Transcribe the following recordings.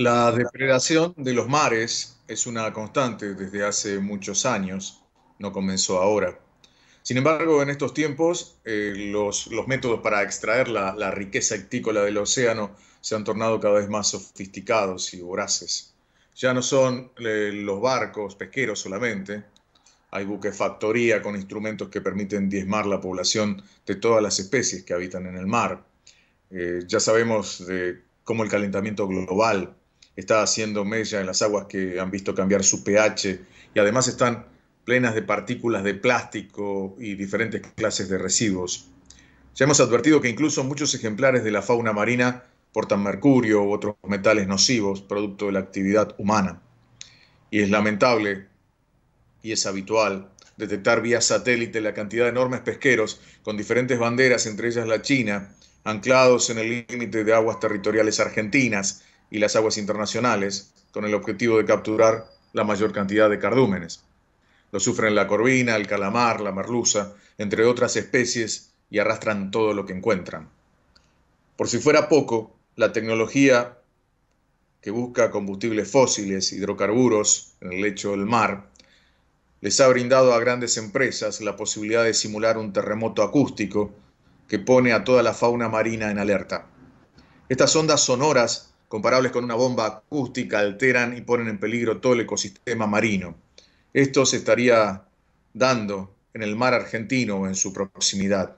La depredación de los mares es una constante desde hace muchos años, no comenzó ahora. Sin embargo, en estos tiempos, eh, los, métodos para extraer la, riqueza ictícola del océano se han tornado cada vez más sofisticados y voraces. Ya no son eh, los barcos pesqueros solamente, hay buques factoría con instrumentos que permiten diezmar la población de todas las especies que habitan en el mar. Eh, ya sabemos de cómo el calentamiento global está haciendo mella en las aguas que han visto cambiar su pH y además están plenas de partículas de plástico y diferentes clases de residuos. Ya hemos advertido que incluso muchos ejemplares de la fauna marina portan mercurio u otros metales nocivos, producto de la actividad humana. Y es lamentable, y es habitual, detectar vía satélite la cantidad de enormes pesqueros con diferentes banderas, entre ellas la China, anclados en el límite de aguas territoriales argentinas, y las aguas internacionales, con el objetivo de capturar la mayor cantidad de cardúmenes. Lo sufren la corvina, el calamar, la merluza, entre otras especies, y arrastran todo lo que encuentran. Por si fuera poco, la tecnología que busca combustibles fósiles, hidrocarburos en el lecho del mar, les ha brindado a grandes empresas la posibilidad de simular un terremoto acústico que pone a toda la fauna marina en alerta. Estas ondas sonoras comparables con una bomba acústica, alteran y ponen en peligro todo el ecosistema marino. Esto se estaría dando en el mar argentino o en su proximidad.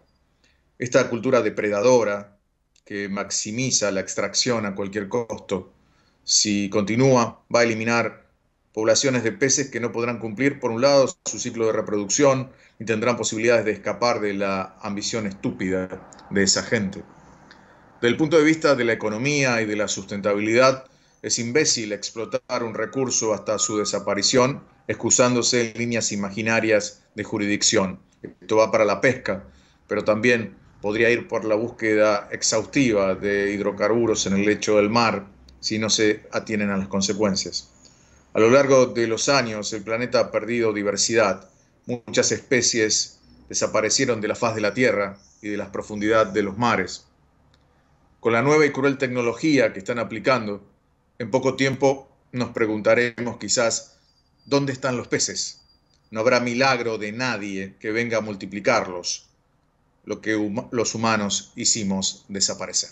Esta cultura depredadora que maximiza la extracción a cualquier costo, si continúa, va a eliminar poblaciones de peces que no podrán cumplir, por un lado, su ciclo de reproducción y tendrán posibilidades de escapar de la ambición estúpida de esa gente. Del punto de vista de la economía y de la sustentabilidad, es imbécil explotar un recurso hasta su desaparición, excusándose en líneas imaginarias de jurisdicción. Esto va para la pesca, pero también podría ir por la búsqueda exhaustiva de hidrocarburos en el lecho del mar si no se atienen a las consecuencias. A lo largo de los años, el planeta ha perdido diversidad. Muchas especies desaparecieron de la faz de la Tierra y de las profundidades de los mares. Con la nueva y cruel tecnología que están aplicando, en poco tiempo nos preguntaremos quizás, ¿dónde están los peces? No habrá milagro de nadie que venga a multiplicarlos, lo que los humanos hicimos desaparecer.